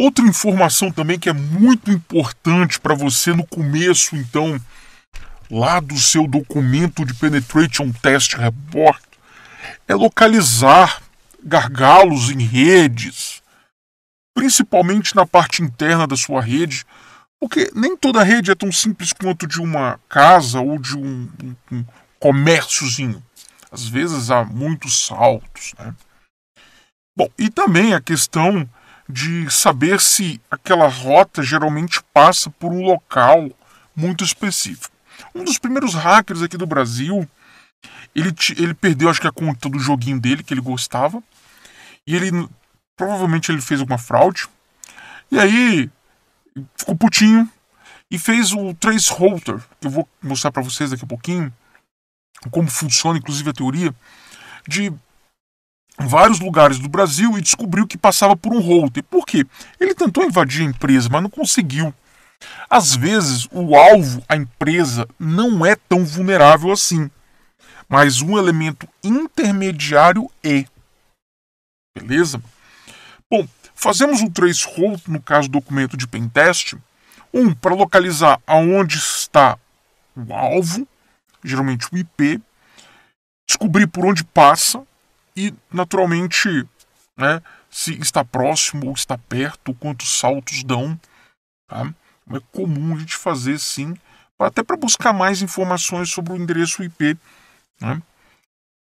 Outra informação também que é muito importante para você no começo, então, lá do seu documento de Penetration Test Report, é localizar gargalos em redes, principalmente na parte interna da sua rede, porque nem toda rede é tão simples quanto de uma casa ou de um, um, um comérciozinho. Às vezes há muitos saltos. Né? Bom, e também a questão de saber se aquela rota geralmente passa por um local muito específico. Um dos primeiros hackers aqui do Brasil, ele, ele perdeu acho que a conta do joguinho dele que ele gostava e ele provavelmente ele fez alguma fraude. E aí ficou putinho e fez o trace holder, que eu vou mostrar para vocês daqui a pouquinho como funciona inclusive a teoria de vários lugares do Brasil e descobriu que passava por um holder. Por quê? Ele tentou invadir a empresa, mas não conseguiu. Às vezes, o alvo, a empresa, não é tão vulnerável assim, mas um elemento intermediário é. Beleza? Bom, fazemos um trace hold no caso do documento de pentest. Um, para localizar aonde está o alvo, geralmente o IP, descobrir por onde passa, e, naturalmente, né, se está próximo ou está perto, quantos saltos dão. Tá? Então, é comum a gente fazer sim, até para buscar mais informações sobre o endereço IP né,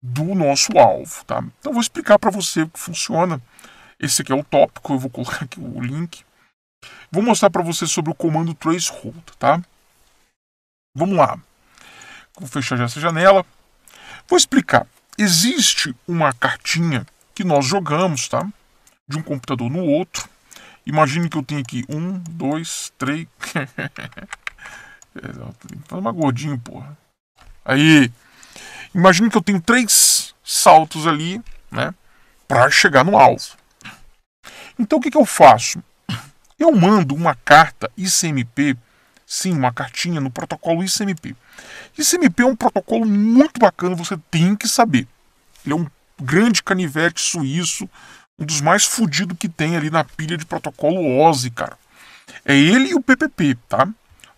do nosso alvo. Tá? Então, vou explicar para você o que funciona. Esse aqui é o tópico, eu vou colocar aqui o link. Vou mostrar para você sobre o comando tracehold. tá? Vamos lá. Vou fechar já essa janela. Vou explicar existe uma cartinha que nós jogamos, tá? De um computador no outro. Imagine que eu tenho aqui um, dois, três. Faz uma tá gordinho, porra. Aí. Imagine que eu tenho três saltos ali, né? Para chegar no alvo. Então o que, que eu faço? Eu mando uma carta ICMP, sim, uma cartinha no protocolo ICMP. ICMP é um protocolo muito bacana, você tem que saber. Ele é um grande canivete suíço, um dos mais fodidos que tem ali na pilha de protocolo OSI, cara. É ele e o PPP, tá?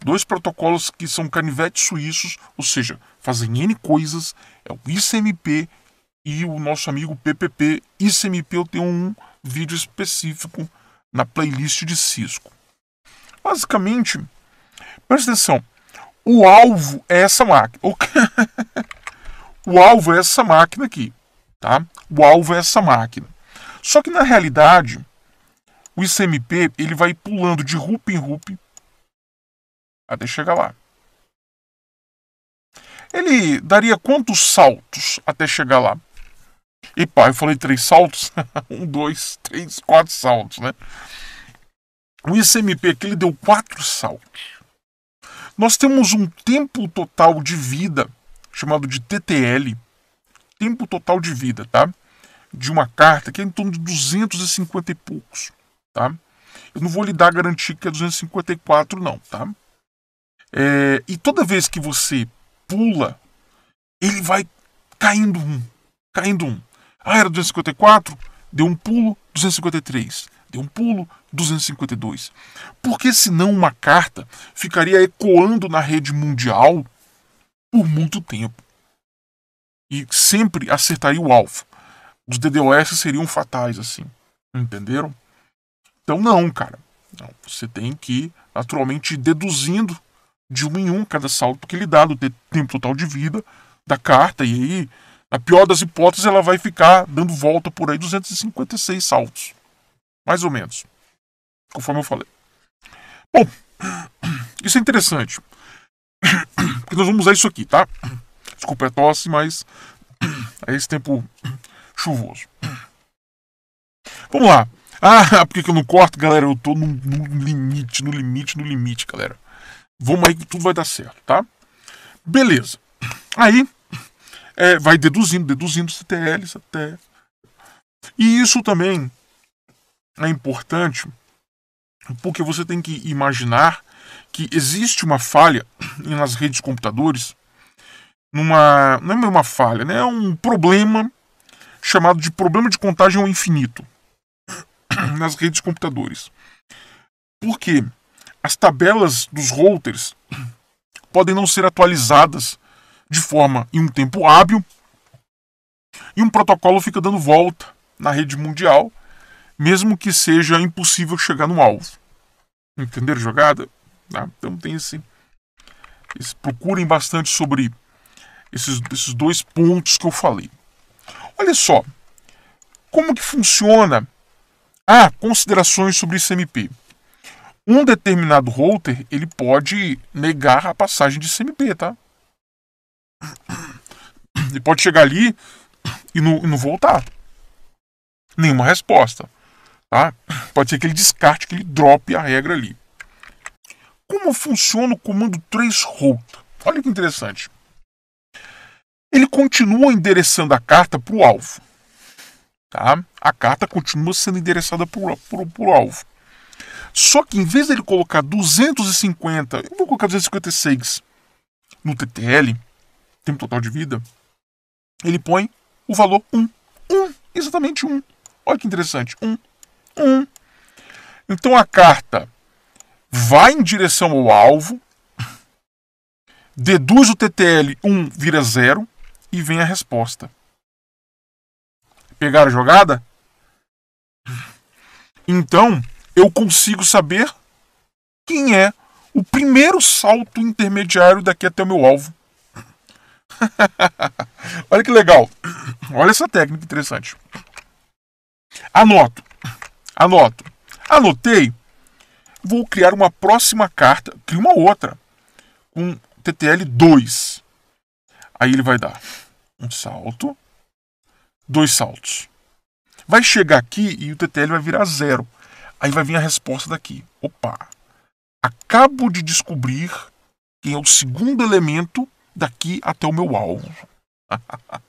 Dois protocolos que são canivetes suíços, ou seja, fazem N coisas, é o ICMP e o nosso amigo PPP. ICMP eu tenho um vídeo específico na playlist de Cisco. Basicamente, presta atenção, o alvo é essa máquina. o alvo é essa máquina aqui, tá? O alvo é essa máquina. Só que na realidade, o ICMP ele vai pulando de RUP em RUP até chegar lá. Ele daria quantos saltos até chegar lá? E pai, eu falei três saltos? um, dois, três, quatro saltos, né? O ICMP aqui ele deu quatro saltos. Nós temos um tempo total de vida chamado de TTL, tempo total de vida, tá? De uma carta que é em torno de 250 e poucos, tá? Eu não vou lhe dar a garantia que é 254 não, tá? É, e toda vez que você pula, ele vai caindo um, caindo um. Ah, era 254, deu um pulo, 253 deu um pulo, 252. Porque senão uma carta ficaria ecoando na rede mundial por muito tempo. E sempre acertaria o alvo. Os DDoS seriam fatais, assim. Entenderam? Então, não, cara. Não. Você tem que, naturalmente, deduzindo de um em um cada salto que ele dá do tempo total de vida da carta. E aí, na pior das hipóteses, ela vai ficar dando volta por aí 256 saltos. Mais ou menos. Conforme eu falei. Bom, isso é interessante. Porque nós vamos usar isso aqui, tá? Desculpa a é tosse, mas é esse tempo chuvoso. Vamos lá. Ah, por que, eu não corto, galera? Eu tô no, no limite, no limite, no limite, galera. Vamos aí que tudo vai dar certo, tá? Beleza. Aí é, vai deduzindo, deduzindo CTLs até. E isso também é importante porque você tem que imaginar que existe uma falha nas redes de computadores, numa, não é uma falha, né? é um problema chamado de problema de contagem ao infinito nas redes de computadores. Porque as tabelas dos routers podem não ser atualizadas de forma em um tempo hábil e um protocolo fica dando volta na rede mundial, mesmo que seja impossível chegar no alvo. Entenderam jogada? Tá? Então tem esse, esse, procurem bastante sobre esses, esses dois pontos que eu falei. Olha só, como que funciona? Ah, considerações sobre ICMP. Um determinado router ele pode negar a passagem de ICMP, tá? Ele pode chegar ali e não, e não voltar. Nenhuma resposta, tá? Pode ser que ele descarte, que ele drope a regra ali. Como funciona o comando trace route? Olha que interessante. Ele continua endereçando a carta para o alvo. Tá? A carta continua sendo endereçada para o alvo. Só que em vez de ele colocar 250, eu vou colocar 256 no TTL, tempo total de vida, ele põe o valor 1. 1, exatamente 1. Olha que interessante, 1. 1. Então a carta vai em direção ao alvo, deduz o TTL 1 vira 0 e vem a resposta. Pegaram a jogada? Então, eu consigo saber quem é o primeiro salto intermediário daqui até o meu alvo. Olha que legal. Olha essa técnica interessante. Anoto. Anoto. Anotei vou criar uma próxima carta, crio uma outra, com TTL 2. Aí ele vai dar um salto, dois saltos. Vai chegar aqui e o TTL vai virar zero. Aí vai vir a resposta daqui. Opa! Acabo de descobrir quem é o segundo elemento daqui até o meu alvo.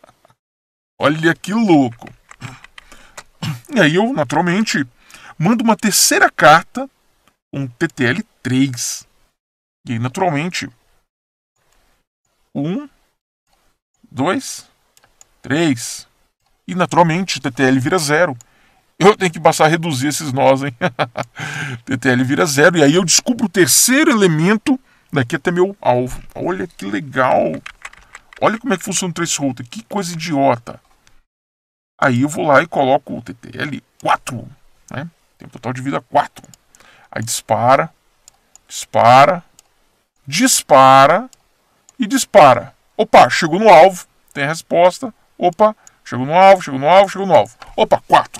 Olha que louco! E aí eu, naturalmente, mando uma terceira carta um TTL3. E aí, naturalmente, um, dois, três. E naturalmente, TTL vira zero. Eu tenho que passar a reduzir esses nós, hein? TTL vira zero. E aí eu descubro o terceiro elemento daqui até meu alvo. Olha que legal! Olha como é que funciona o traceholder. Que coisa idiota! Aí eu vou lá e coloco o TTL 4. Né? Tem um total de vida 4. Aí dispara, dispara, dispara e dispara. Opa, chegou no alvo, tem a resposta. Opa, chegou no alvo, chegou no alvo, chegou no alvo. Opa, quarto.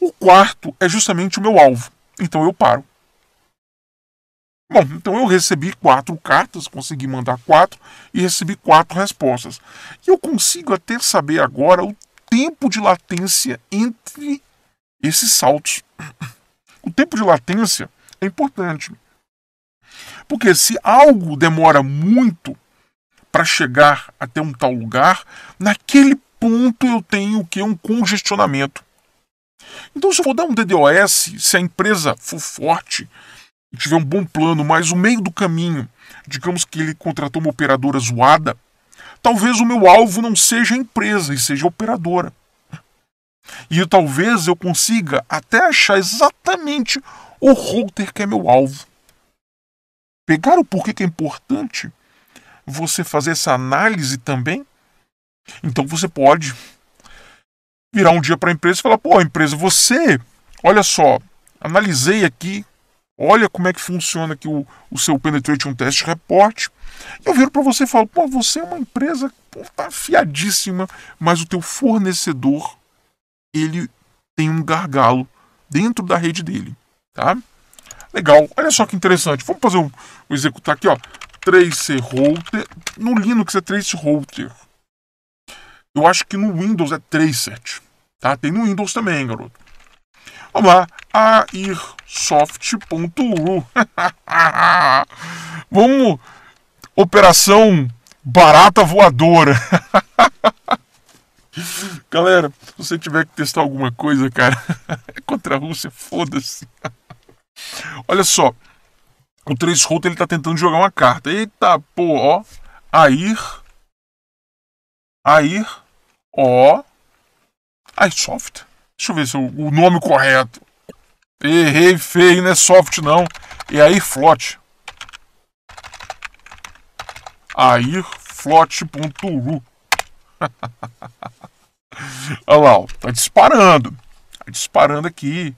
O quarto é justamente o meu alvo, então eu paro. Bom, então eu recebi quatro cartas, consegui mandar quatro e recebi quatro respostas. E eu consigo até saber agora o tempo de latência entre esses saltos. O tempo de latência é importante. Porque se algo demora muito para chegar até um tal lugar, naquele ponto eu tenho que um congestionamento. Então, se eu vou dar um DDoS, se a empresa for forte e tiver um bom plano, mas o meio do caminho, digamos que ele contratou uma operadora zoada, talvez o meu alvo não seja a empresa e seja a operadora. E talvez eu consiga até achar exatamente o router que é meu alvo. Pegar o porquê que é importante você fazer essa análise também? Então você pode virar um dia para a empresa e falar: pô, empresa, você, olha só, analisei aqui, olha como é que funciona aqui o, o seu Penetration Test Report. Eu viro para você e falo: pô, você é uma empresa pô, tá afiadíssima, mas o teu fornecedor ele tem um gargalo dentro da rede dele, tá? Legal, olha só que interessante. Vamos fazer um, um executar aqui, ó. Trace Router. No Linux é Trace Router. Eu acho que no Windows é Tracet, tá? Tem no Windows também, garoto. Vamos lá, airsoft.ru. Vamos, operação barata voadora. Galera, se você tiver que testar alguma coisa, cara, é contra a Rússia, foda-se. Olha só, o três Router ele tá tentando jogar uma carta. Eita, pô, ó. Air. Air. Ó. Airsoft. Deixa eu ver se o nome correto. Errei feio, não é soft não. É Airflot. Airflot.lu Olha lá, ó, tá disparando. Tá disparando aqui.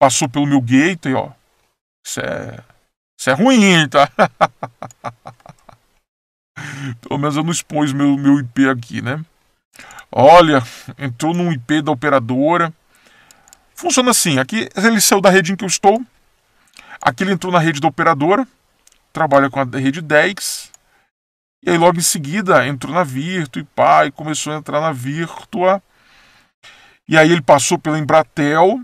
Passou pelo meu gateway, ó. Isso é, isso é ruim, tá? Pelo menos eu não expus meu, meu IP aqui, né? Olha, entrou num IP da operadora. Funciona assim, aqui ele saiu da rede em que eu estou. Aqui ele entrou na rede da operadora. Trabalha com a rede 10. E aí logo em seguida entrou na Virtua e pá, e começou a entrar na Virtua. E aí ele passou pela Embratel,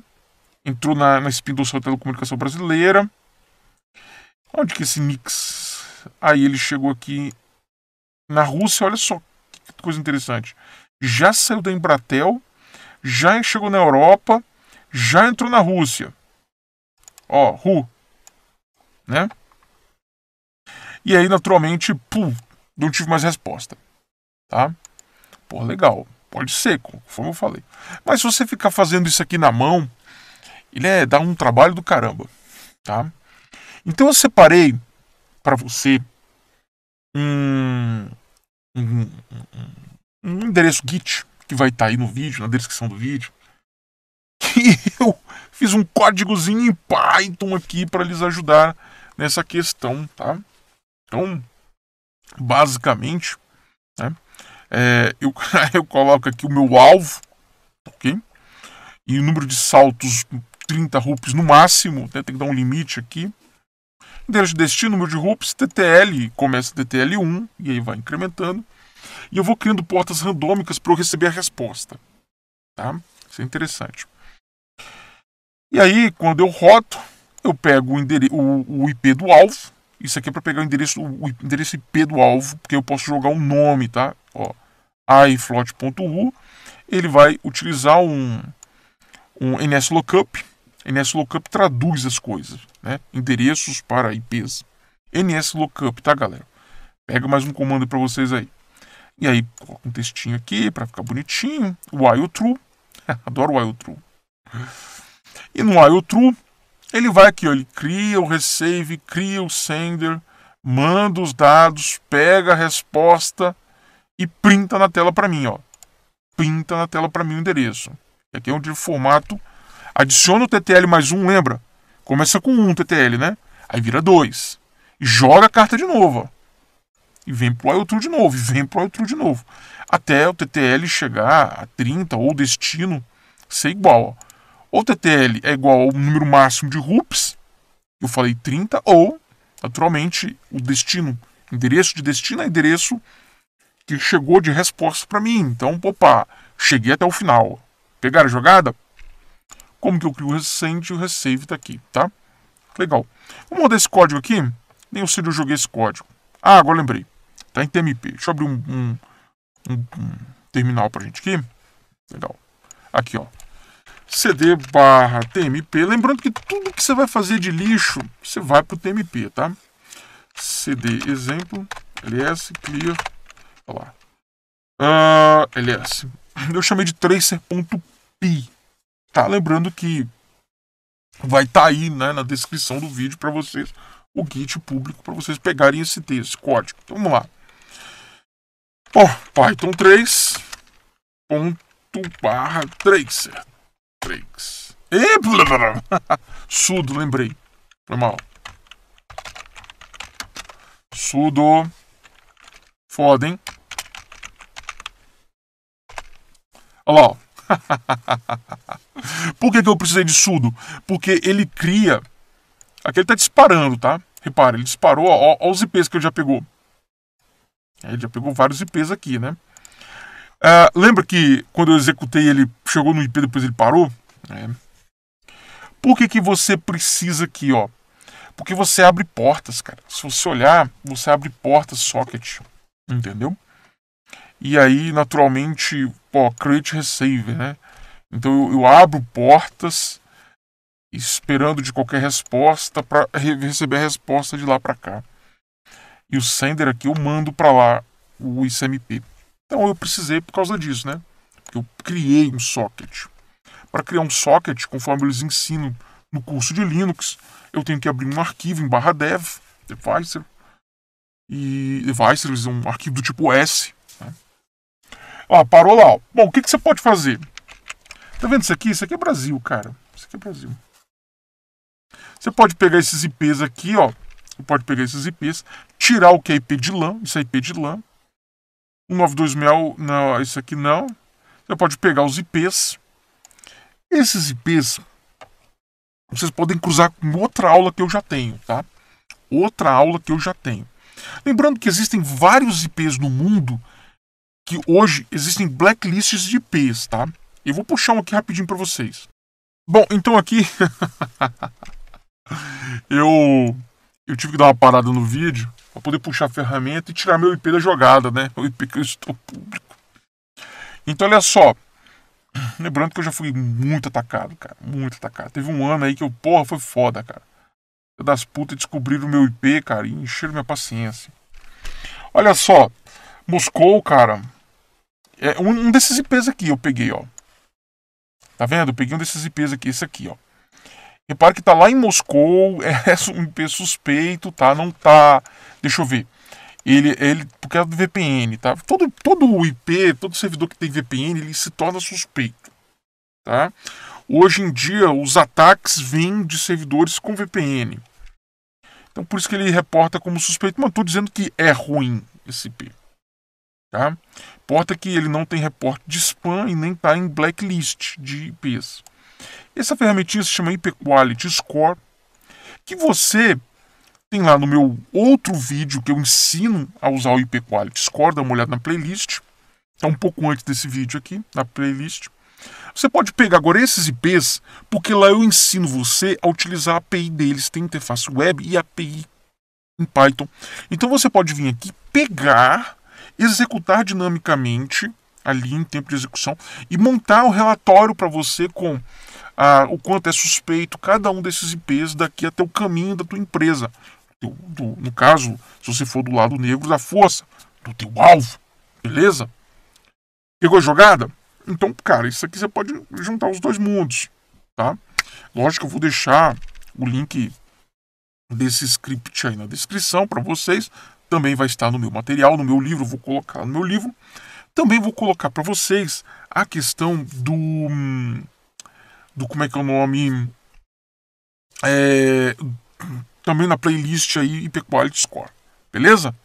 entrou na, na Spindle Telecomunicação Brasileira. Onde que esse mix? Aí ele chegou aqui na Rússia, olha só que coisa interessante. Já saiu da Embratel, já chegou na Europa, já entrou na Rússia. Ó, Ru. Né? E aí, naturalmente, pum, não tive mais resposta. Tá? Pô, legal. Pode ser, como eu falei. Mas se você ficar fazendo isso aqui na mão, ele é dá um trabalho do caramba, tá? Então eu separei para você um, um, um, endereço Git que vai estar tá aí no vídeo, na descrição do vídeo, que eu fiz um códigozinho em Python aqui para lhes ajudar nessa questão, tá? Então basicamente. Né? É, eu, eu coloco aqui o meu alvo, ok? E o número de saltos 30 rupees no máximo, né? tem que dar um limite aqui. Endereço de destino, número de rupees, TTL, começa TTL1 e aí vai incrementando. E eu vou criando portas randômicas para eu receber a resposta. Tá? Isso é interessante. E aí, quando eu roto, eu pego o, o, o IP do alvo, isso aqui é para pegar o endereço, o endereço IP do alvo, porque eu posso jogar um nome, tá? Ó, iflot.ru, ele vai utilizar um, um nslookup. nslookup traduz as coisas, né? Endereços para IPs. nslookup, tá, galera? Pega mais um comando para vocês aí. E aí, coloca um textinho aqui para ficar bonitinho. While true. Adoro while true. E no while true, ele vai aqui, ó, ele cria o receive, cria o sender, manda os dados, pega a resposta e printa na tela para mim, ó. Printa na tela para mim o endereço. Aqui é onde o formato adiciona o TTL mais um, lembra? Começa com um TTL, né? Aí vira dois. e Joga a carta de novo, ó. E vem pro outro de novo, e vem pro outro de novo. Até o TTL chegar a 30 ou destino ser igual. Ó. Ou TTL é igual ao número máximo de RUPs, eu falei 30, ou, naturalmente, o destino, endereço de destino é endereço que chegou de resposta para mim. Então, opa, cheguei até o final. Pegaram a jogada? Como que eu crio o recente e o receive está aqui, tá? Legal. Vamos mudar esse código aqui? Nem eu sei onde eu joguei esse código. Ah, agora lembrei. Tá em TMP. Deixa eu abrir um, um, um, um terminal pra gente aqui. Legal. Aqui, ó. CD barra TMP. Lembrando que tudo que você vai fazer de lixo, você vai para o TMP, tá? CD exemplo, ls, clear, olha lá. Uh, ah, ls. Eu chamei de tracer.pi, tá? Lembrando que vai estar tá aí né, na descrição do vídeo para vocês o Git público para vocês pegarem esse texto, esse código. Então vamos lá. Bom, Python 3 ponto barra tracer e... Sudo, lembrei. Foi mal. Sudo. Foda, hein? Olha lá, Por que, que eu precisei de sudo? Porque ele cria. Aqui ele tá disparando, tá? Repara, ele disparou. Ó, ó os IPs que ele já pegou. Ele já pegou vários IPs aqui, né? Uh, lembra que quando eu executei ele chegou no IP depois ele parou? Né? Por que, que você precisa aqui, ó? Porque você abre portas, cara. Se você olhar, você abre portas socket, entendeu? E aí, naturalmente, o create receiver, né? Então eu, eu abro portas esperando de qualquer resposta para receber a resposta de lá para cá. E o sender aqui eu mando para lá o ICMP. Então eu precisei por causa disso, né? eu criei um socket. Para criar um socket, conforme eles ensinam no curso de Linux, eu tenho que abrir um arquivo em barra dev, devicer, e devicer é um arquivo do tipo S. Né? parou lá. Ó. Bom, o que, que você pode fazer? Tá vendo isso aqui? Isso aqui é Brasil, cara. Isso aqui é Brasil. Você pode pegar esses IPs aqui, ó. Você pode pegar esses IPs, tirar o que é IP de LAN, isso é IP de LAN. 19260, não, isso aqui não. Você pode pegar os IPs, esses IPs vocês podem cruzar com outra aula que eu já tenho, tá? Outra aula que eu já tenho. Lembrando que existem vários IPs no mundo que hoje existem blacklists de IPs, tá? Eu vou puxar um aqui rapidinho para vocês. Bom, então aqui eu eu tive que dar uma parada no vídeo para poder puxar a ferramenta e tirar meu IP da jogada, né? O IP que eu estou público. Então olha só, Lembrando que eu já fui muito atacado, cara. Muito atacado. Teve um ano aí que eu, porra, foi foda, cara. Eu das putas descobriram o meu IP, cara, e encheram minha paciência. Olha só. Moscou, cara. É um, um desses IPs aqui eu peguei, ó. Tá vendo? Eu peguei um desses IPs aqui, esse aqui, ó. Repara que tá lá em Moscou, é um IP suspeito, tá? Não tá. Deixa eu ver ele, ele por causa é do VPN, tá? Todo, todo IP, todo servidor que tem VPN, ele se torna suspeito, tá? Hoje em dia, os ataques vêm de servidores com VPN. Então, por isso que ele reporta como suspeito. Mas estou dizendo que é ruim esse IP. Tá? Importa que ele não tem reporte de spam e nem está em blacklist de IPs. Essa ferramentinha se chama IP Quality Score, que você tem lá no meu outro vídeo que eu ensino a usar o IP Quality Score, dá uma olhada na playlist. Está um pouco antes desse vídeo aqui, na playlist. Você pode pegar agora esses IPs, porque lá eu ensino você a utilizar a API deles, tem interface web e API em Python. Então você pode vir aqui, pegar, executar dinamicamente ali em tempo de execução e montar um relatório para você com ah, o quanto é suspeito cada um desses IPs daqui até o caminho da tua empresa do, no caso, se você for do lado negro, da força do teu alvo, beleza? Pegou a jogada? Então, cara, isso aqui você pode juntar os dois mundos, tá? Lógico, eu vou deixar o link desse script aí na descrição para vocês. Também vai estar no meu material, no meu livro, vou colocar no meu livro. Também vou colocar para vocês a questão do do como é que é o nome é, também na playlist aí IP Quality Score. Beleza?